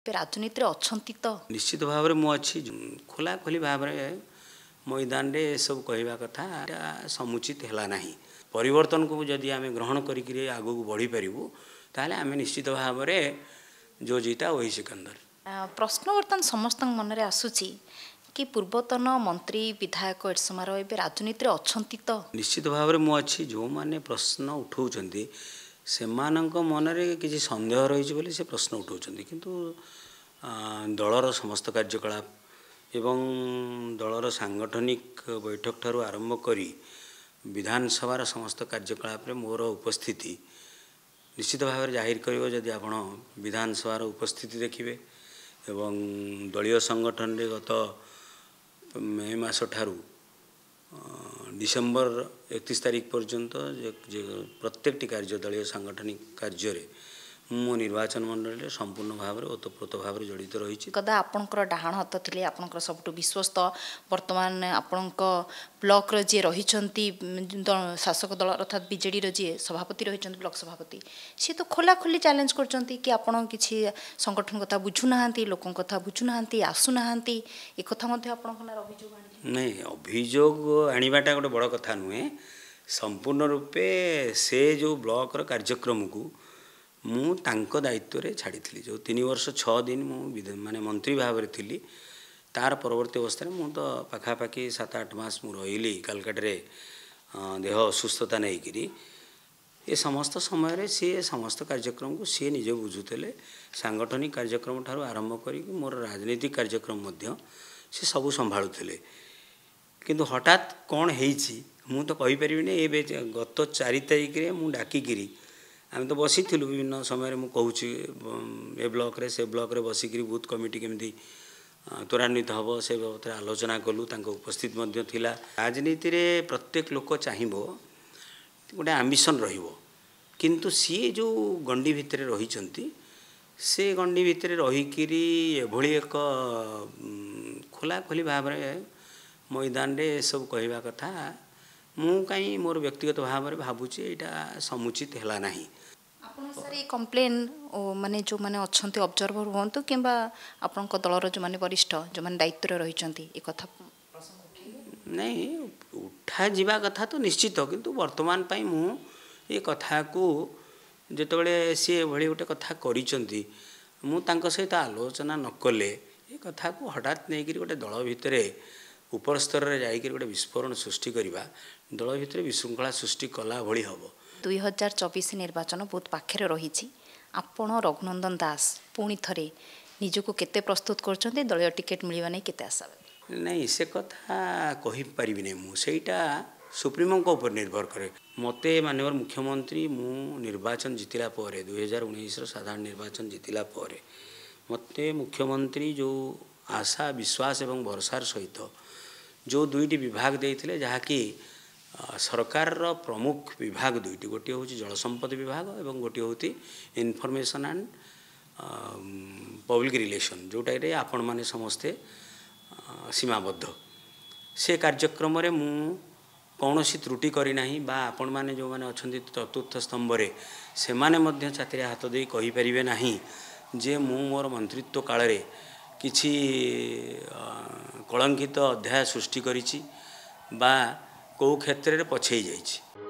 ଏବେ ରାଜନୀତିରେ ଅଛନ୍ତି ତ ନିଶ୍ଚିତ ଭାବରେ ମୁଁ ଅଛି ଖୋଲାଖୋଲି ଭାବରେ ମଇଦାନରେ ଏସବୁ କହିବା କଥା ଏଇଟା ସମୁଚିତ ହେଲା ନାହିଁ ପରିବର୍ତ୍ତନକୁ ଯଦି ଆମେ ଗ୍ରହଣ କରିକିରି ଆଗକୁ ବଢ଼ିପାରିବୁ ତାହେଲେ ଆମେ ନିଶ୍ଚିତ ଭାବରେ ଯେଉଁ ଜିତା ଓହି ସିକନ୍ଦର ପ୍ରଶ୍ନ ବର୍ତ୍ତମାନ ସମସ୍ତଙ୍କ ମନରେ ଆସୁଛି କି ପୂର୍ବତନ ମନ୍ତ୍ରୀ ବିଧାୟକ ଏଡ଼ସମାର ଏବେ ରାଜନୀତିରେ ଅଛନ୍ତି ତ ନିଶ୍ଚିତ ଭାବରେ ମୁଁ ଅଛି ଯେଉଁମାନେ ପ୍ରଶ୍ନ ଉଠାଉଛନ୍ତି ସେମାନଙ୍କ ମନରେ କିଛି ସନ୍ଦେହ ରହିଛି ବୋଲି ସେ ପ୍ରଶ୍ନ ଉଠାଉଛନ୍ତି କିନ୍ତୁ ଦଳର ସମସ୍ତ କାର୍ଯ୍ୟକଳାପ ଏବଂ ଦଳର ସାଙ୍ଗଠନିକ ବୈଠକ ଠାରୁ ଆରମ୍ଭ କରି ବିଧାନସଭାର ସମସ୍ତ କାର୍ଯ୍ୟକଳାପରେ ମୋର ଉପସ୍ଥିତି ନିଶ୍ଚିତ ଭାବରେ ଜାହିର କରିବ ଯଦି ଆପଣ ବିଧାନସଭାର ଉପସ୍ଥିତି ଦେଖିବେ ଏବଂ ଦଳୀୟ ସଂଗଠନରେ ଗତ ମେ ମାସ ଠାରୁ ডিসেম্বর একত্রিশ তারিখ পর্যন্ত যে প্রত্যেকটি কার্যদলীয় সাংগঠনিক কার্যরে ମୁଁ ନିର୍ବାଚନ ମଣ୍ଡଳୀରେ ସମ୍ପୂର୍ଣ୍ଣ ଭାବରେ ଓତପ୍ରୋତ ଭାବରେ ଜଡ଼ିତ ରହିଛି କଦା ଆପଣଙ୍କର ଡାହାଣ ହାତ ଥିଲେ ଆପଣଙ୍କର ସବୁଠୁ ବିଶ୍ୱସ୍ତ ବର୍ତ୍ତମାନ ଆପଣଙ୍କ ବ୍ଲକର ଯିଏ ରହିଛନ୍ତି ଶାସକ ଦଳ ଅର୍ଥାତ୍ ବିଜେଡ଼ିର ଯିଏ ସଭାପତି ରହିଛନ୍ତି ବ୍ଲକ ସଭାପତି ସିଏ ତ ଖୋଲାଖୋଲି ଚ୍ୟାଲେଞ୍ଜ କରୁଛନ୍ତି କି ଆପଣ କିଛି ସଂଗଠନ କଥା ବୁଝୁନାହାନ୍ତି ଲୋକଙ୍କ କଥା ବୁଝୁନାହାନ୍ତି ଆସୁନାହାନ୍ତି ଏ କଥା ମଧ୍ୟ ଆପଣଙ୍କ ନାଁରେ ଅଭିଯୋଗ ନାଇଁ ଅଭିଯୋଗ ଆଣିବାଟା ଗୋଟେ ବଡ଼ କଥା ନୁହେଁ ସମ୍ପୂର୍ଣ୍ଣ ରୂପେ ସେ ଯେଉଁ ବ୍ଲକର କାର୍ଯ୍ୟକ୍ରମକୁ ମୁଁ ତାଙ୍କ ଦାୟିତ୍ୱରେ ଛାଡ଼ିଥିଲି ଯେଉଁ ତିନି ବର୍ଷ ଛଅ ଦିନ ମୁଁ ମାନେ ମନ୍ତ୍ରୀ ଭାବରେ ଥିଲି ତାର ପରବର୍ତ୍ତୀ ଅବସ୍ଥାରେ ମୁଁ ତ ପାଖାପାଖି ସାତ ଆଠ ମାସ ମୁଁ ରହିଲି କାଲକାଟାରେ ଦେହ ଅସୁସ୍ଥତା ନେଇକିରି ଏ ସମସ୍ତ ସମୟରେ ସିଏ ସମସ୍ତ କାର୍ଯ୍ୟକ୍ରମକୁ ସିଏ ନିଜେ ବୁଝୁଥିଲେ ସାଙ୍ଗଠନିକ କାର୍ଯ୍ୟକ୍ରମ ଠାରୁ ଆରମ୍ଭ କରିକି ମୋର ରାଜନୈତିକ କାର୍ଯ୍ୟକ୍ରମ ମଧ୍ୟ ସେ ସବୁ ସମ୍ଭାଳୁଥିଲେ କିନ୍ତୁ ହଠାତ୍ କ'ଣ ହେଇଛି ମୁଁ ତ କହିପାରିବିନି ଏବେ ଗତ ଚାରି ତାରିଖରେ ମୁଁ ଡାକିକିରି आमे त बसिलु विभिन्न समय कि ए ब्लक्रे ब्लक्र बसिक बुथ कमिटी केमि से हेर्थ आलोचना कलु राजनीति राजनीतिले प्रत्येक लोक चाहिँ गटे आम्बिसन रहे जो गन्डी भित्र रहि गभलाखोली भाव सब सबै कथा ମୁଁ କାହିଁ ମୋର ବ୍ୟକ୍ତିଗତ ଭାବରେ ଭାବୁଛି ଏଇଟା ସମୁଚିତ ହେଲା ନାହିଁ ସାର୍ ଏଇ କମ୍ପ୍ଲେନ୍ ମାନେ ଯେଉଁମାନେ ଅଛନ୍ତି ଅବଜର୍ଭର ହୁଅନ୍ତୁ କିମ୍ବା ଆପଣଙ୍କ ଦଳର ଯେଉଁମାନେ ବରିଷ୍ଠ ଯେଉଁମାନେ ଦାୟିତ୍ୱରେ ରହିଛନ୍ତି ଏ କଥା ନାଇଁ ଉଠାଯିବା କଥା ତ ନିଶ୍ଚିତ କିନ୍ତୁ ବର୍ତ୍ତମାନ ପାଇଁ ମୁଁ ଏ କଥାକୁ ଯେତେବେଳେ ସିଏ ଏଭଳି ଗୋଟେ କଥା କରିଛନ୍ତି ମୁଁ ତାଙ୍କ ସହିତ ଆଲୋଚନା ନକଲେ ଏ କଥାକୁ ହଠାତ୍ ନେଇକରି ଗୋଟେ ଦଳ ଭିତରେ ଉପର ସ୍ତରରେ ଯାଇକରି ଗୋଟେ ବିସ୍ଫୋରଣ ସୃଷ୍ଟି କରିବା ଦଳ ଭିତରେ ବିଶୃଙ୍ଖଳା ସୃଷ୍ଟି କଲା ଭଳି ହେବ ଦୁଇ ହଜାର ଚବିଶ ନିର୍ବାଚନ ବହୁତ ପାଖରେ ରହିଛି ଆପଣ ରଘୁନନ୍ଦନ ଦାସ ପୁଣି ଥରେ ନିଜକୁ କେତେ ପ୍ରସ୍ତୁତ କରୁଛନ୍ତି ଦଳୀୟ ଟିକେଟ୍ ମିଳିବା ନାହିଁ କେତେ ଆଶା ନାହିଁ ସେ କଥା କହିପାରିବି ନାହିଁ ମୁଁ ସେଇଟା ସୁପ୍ରିମୋଙ୍କ ଉପରେ ନିର୍ଭର କରେ ମୋତେ ମାନ୍ୟବର ମୁଖ୍ୟମନ୍ତ୍ରୀ ମୁଁ ନିର୍ବାଚନ ଜିତିଲା ପରେ ଦୁଇହଜାର ଉଣେଇଶର ସାଧାରଣ ନିର୍ବାଚନ ଜିତିଲା ପରେ ମୋତେ ମୁଖ୍ୟମନ୍ତ୍ରୀ ଯେଉଁ ଆଶା ବିଶ୍ୱାସ ଏବଂ ଭରସାର ସହିତ ଯେଉଁ ଦୁଇଟି ବିଭାଗ ଦେଇଥିଲେ ଯାହାକି ସରକାରର ପ୍ରମୁଖ ବିଭାଗ ଦୁଇଟି ଗୋଟିଏ ହେଉଛି ଜଳସମ୍ପଦ ବିଭାଗ ଏବଂ ଗୋଟିଏ ହେଉଛି ଇନଫର୍ମେସନ୍ ଆଣ୍ଡ ପବ୍ଲିକ ରିଲେସନ୍ ଯେଉଁଟାରେ ଆପଣମାନେ ସମସ୍ତେ ସୀମାବଦ୍ଧ ସେ କାର୍ଯ୍ୟକ୍ରମରେ ମୁଁ କୌଣସି ତ୍ରୁଟି କରିନାହିଁ ବା ଆପଣମାନେ ଯେଉଁମାନେ ଅଛନ୍ତି ଚତୁର୍ଥ ସ୍ତମ୍ଭରେ ସେମାନେ ମଧ୍ୟ ଚାତିରେ ହାତ ଦେଇ କହିପାରିବେ ନାହିଁ ଯେ ମୁଁ ମୋର ମନ୍ତ୍ରିତ୍ୱ କାଳରେ କିଛି କଳଙ୍କିତ ଅଧ୍ୟାୟ ସୃଷ୍ଟି କରିଛି ବା କେଉଁ କ୍ଷେତ୍ରରେ ପଛେଇ ଯାଇଛି